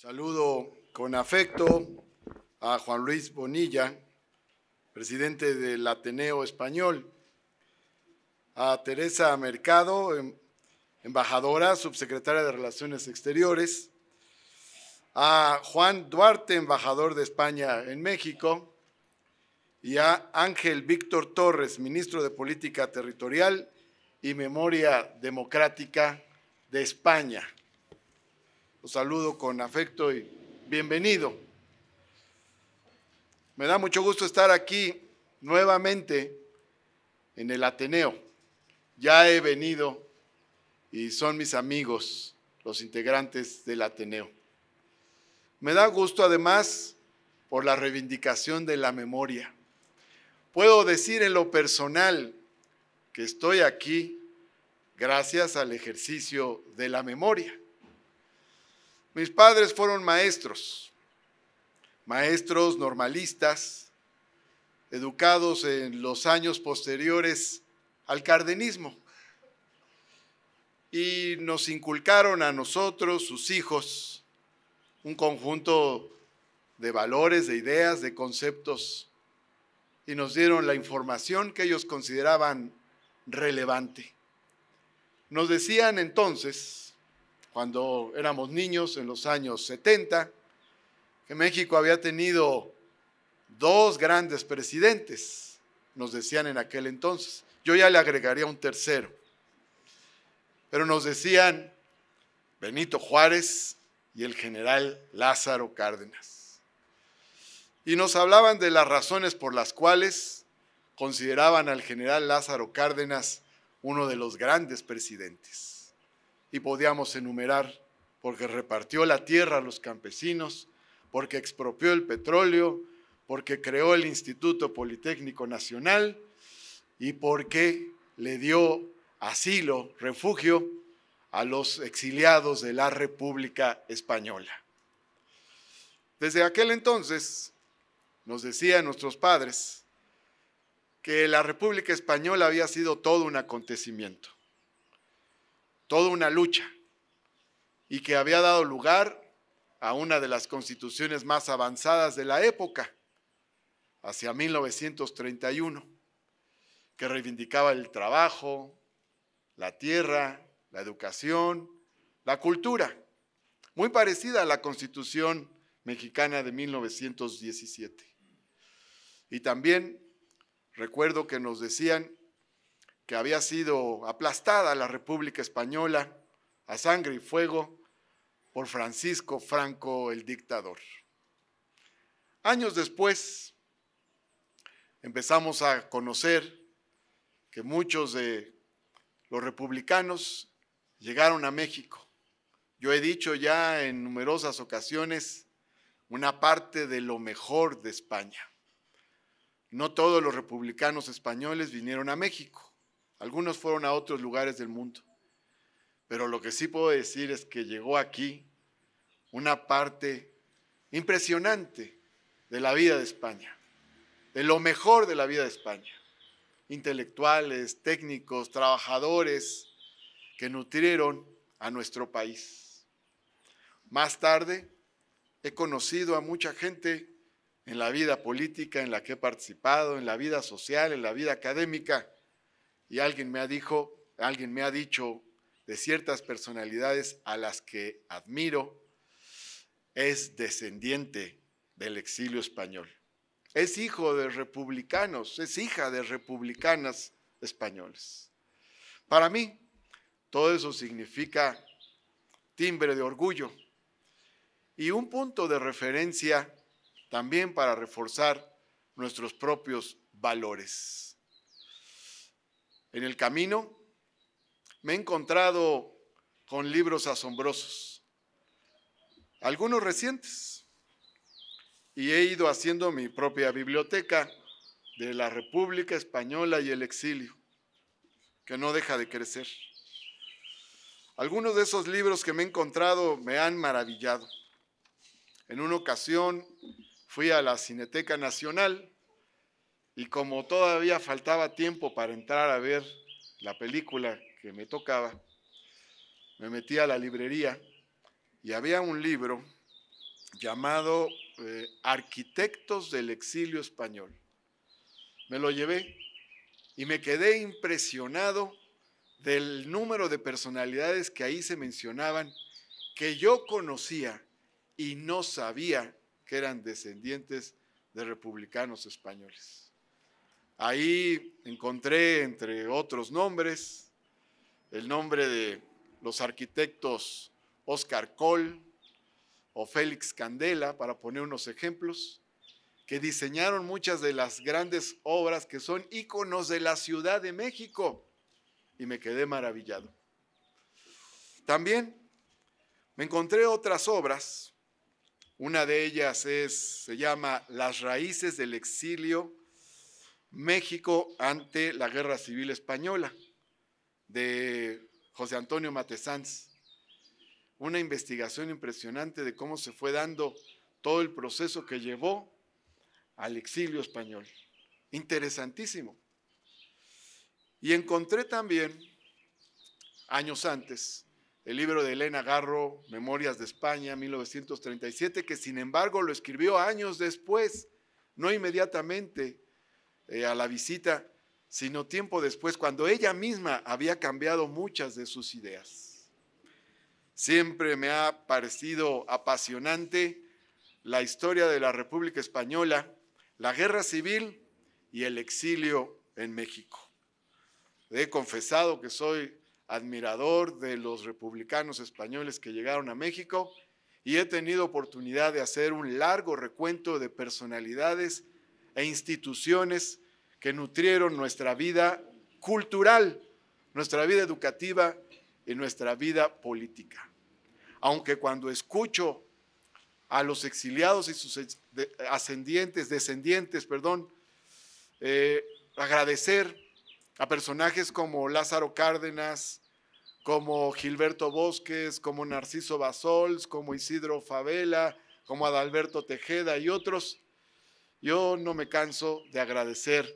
Saludo con afecto a Juan Luis Bonilla, presidente del Ateneo Español, a Teresa Mercado, em, embajadora, subsecretaria de Relaciones Exteriores, a Juan Duarte, embajador de España en México, y a Ángel Víctor Torres, ministro de Política Territorial y Memoria Democrática de España saludo con afecto y bienvenido. Me da mucho gusto estar aquí nuevamente en el Ateneo. Ya he venido y son mis amigos los integrantes del Ateneo. Me da gusto además por la reivindicación de la memoria. Puedo decir en lo personal que estoy aquí gracias al ejercicio de la memoria. Mis padres fueron maestros, maestros normalistas, educados en los años posteriores al cardenismo. Y nos inculcaron a nosotros, sus hijos, un conjunto de valores, de ideas, de conceptos, y nos dieron la información que ellos consideraban relevante. Nos decían entonces, cuando éramos niños en los años 70, que México había tenido dos grandes presidentes, nos decían en aquel entonces. Yo ya le agregaría un tercero. Pero nos decían Benito Juárez y el general Lázaro Cárdenas. Y nos hablaban de las razones por las cuales consideraban al general Lázaro Cárdenas uno de los grandes presidentes y podíamos enumerar, porque repartió la tierra a los campesinos, porque expropió el petróleo, porque creó el Instituto Politécnico Nacional y porque le dio asilo, refugio a los exiliados de la República Española. Desde aquel entonces, nos decían nuestros padres, que la República Española había sido todo un acontecimiento toda una lucha y que había dado lugar a una de las constituciones más avanzadas de la época, hacia 1931, que reivindicaba el trabajo, la tierra, la educación, la cultura, muy parecida a la constitución mexicana de 1917. Y también recuerdo que nos decían que había sido aplastada la República Española a sangre y fuego por Francisco Franco el dictador. Años después empezamos a conocer que muchos de los republicanos llegaron a México. Yo he dicho ya en numerosas ocasiones una parte de lo mejor de España. No todos los republicanos españoles vinieron a México. Algunos fueron a otros lugares del mundo. Pero lo que sí puedo decir es que llegó aquí una parte impresionante de la vida de España, de lo mejor de la vida de España. Intelectuales, técnicos, trabajadores que nutrieron a nuestro país. Más tarde he conocido a mucha gente en la vida política en la que he participado, en la vida social, en la vida académica, y alguien me, alguien me ha dicho de ciertas personalidades a las que admiro, es descendiente del exilio español. Es hijo de republicanos, es hija de republicanas españoles. Para mí, todo eso significa timbre de orgullo y un punto de referencia también para reforzar nuestros propios valores. En el camino me he encontrado con libros asombrosos, algunos recientes, y he ido haciendo mi propia biblioteca de la República Española y el exilio, que no deja de crecer. Algunos de esos libros que me he encontrado me han maravillado. En una ocasión fui a la Cineteca Nacional y como todavía faltaba tiempo para entrar a ver la película que me tocaba, me metí a la librería y había un libro llamado eh, Arquitectos del Exilio Español. Me lo llevé y me quedé impresionado del número de personalidades que ahí se mencionaban que yo conocía y no sabía que eran descendientes de republicanos españoles. Ahí encontré, entre otros nombres, el nombre de los arquitectos Oscar Kohl o Félix Candela, para poner unos ejemplos, que diseñaron muchas de las grandes obras que son íconos de la Ciudad de México. Y me quedé maravillado. También me encontré otras obras. Una de ellas es, se llama Las raíces del exilio México ante la Guerra Civil Española, de José Antonio Matesanz. Una investigación impresionante de cómo se fue dando todo el proceso que llevó al exilio español. Interesantísimo. Y encontré también, años antes, el libro de Elena Garro, Memorias de España, 1937, que sin embargo lo escribió años después, no inmediatamente, eh, a la visita, sino tiempo después, cuando ella misma había cambiado muchas de sus ideas. Siempre me ha parecido apasionante la historia de la República Española, la guerra civil y el exilio en México. He confesado que soy admirador de los republicanos españoles que llegaron a México y he tenido oportunidad de hacer un largo recuento de personalidades e instituciones que nutrieron nuestra vida cultural, nuestra vida educativa y nuestra vida política. Aunque cuando escucho a los exiliados y sus ascendientes, descendientes, perdón, eh, agradecer a personajes como Lázaro Cárdenas, como Gilberto Bosques, como Narciso Basols, como Isidro Favela, como Adalberto Tejeda y otros, yo no me canso de agradecer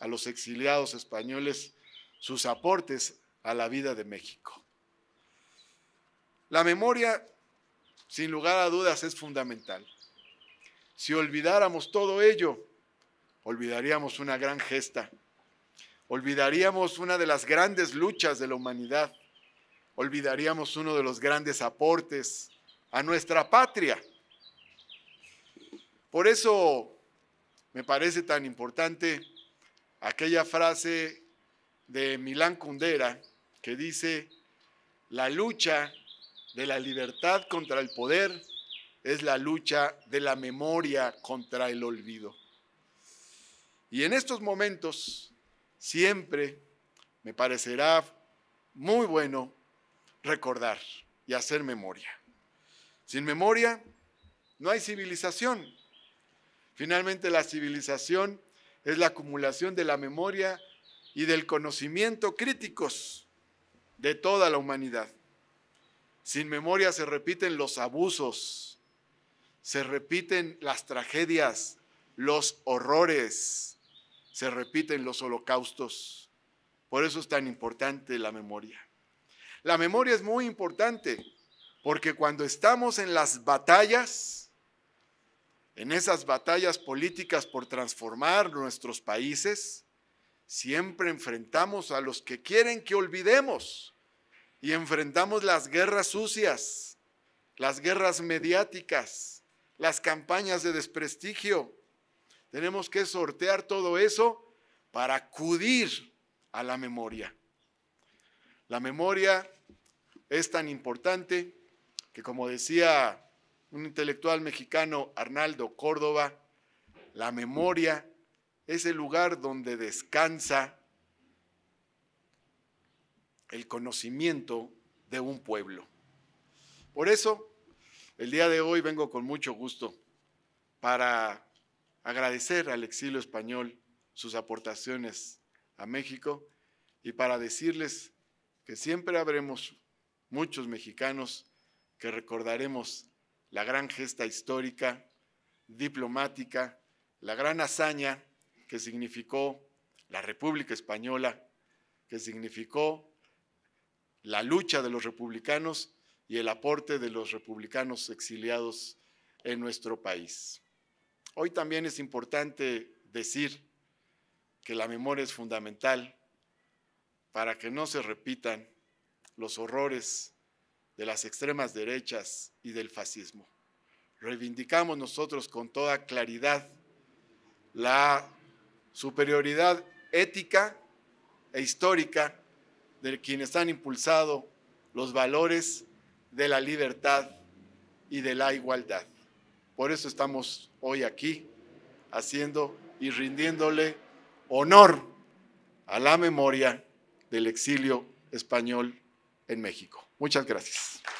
a los exiliados españoles sus aportes a la vida de México. La memoria, sin lugar a dudas, es fundamental. Si olvidáramos todo ello, olvidaríamos una gran gesta, olvidaríamos una de las grandes luchas de la humanidad, olvidaríamos uno de los grandes aportes a nuestra patria. Por eso me parece tan importante aquella frase de Milán Kundera que dice, la lucha de la libertad contra el poder es la lucha de la memoria contra el olvido. Y en estos momentos siempre me parecerá muy bueno recordar y hacer memoria. Sin memoria no hay civilización. Finalmente, la civilización es la acumulación de la memoria y del conocimiento críticos de toda la humanidad. Sin memoria se repiten los abusos, se repiten las tragedias, los horrores, se repiten los holocaustos. Por eso es tan importante la memoria. La memoria es muy importante porque cuando estamos en las batallas, en esas batallas políticas por transformar nuestros países, siempre enfrentamos a los que quieren que olvidemos y enfrentamos las guerras sucias, las guerras mediáticas, las campañas de desprestigio. Tenemos que sortear todo eso para acudir a la memoria. La memoria es tan importante que, como decía un intelectual mexicano, Arnaldo Córdoba, la memoria es el lugar donde descansa el conocimiento de un pueblo. Por eso, el día de hoy vengo con mucho gusto para agradecer al exilio español sus aportaciones a México y para decirles que siempre habremos muchos mexicanos que recordaremos la gran gesta histórica, diplomática, la gran hazaña que significó la República Española, que significó la lucha de los republicanos y el aporte de los republicanos exiliados en nuestro país. Hoy también es importante decir que la memoria es fundamental para que no se repitan los horrores de las extremas derechas y del fascismo. Reivindicamos nosotros con toda claridad la superioridad ética e histórica de quienes han impulsado los valores de la libertad y de la igualdad. Por eso estamos hoy aquí haciendo y rindiéndole honor a la memoria del exilio español en México. Muchas gracias.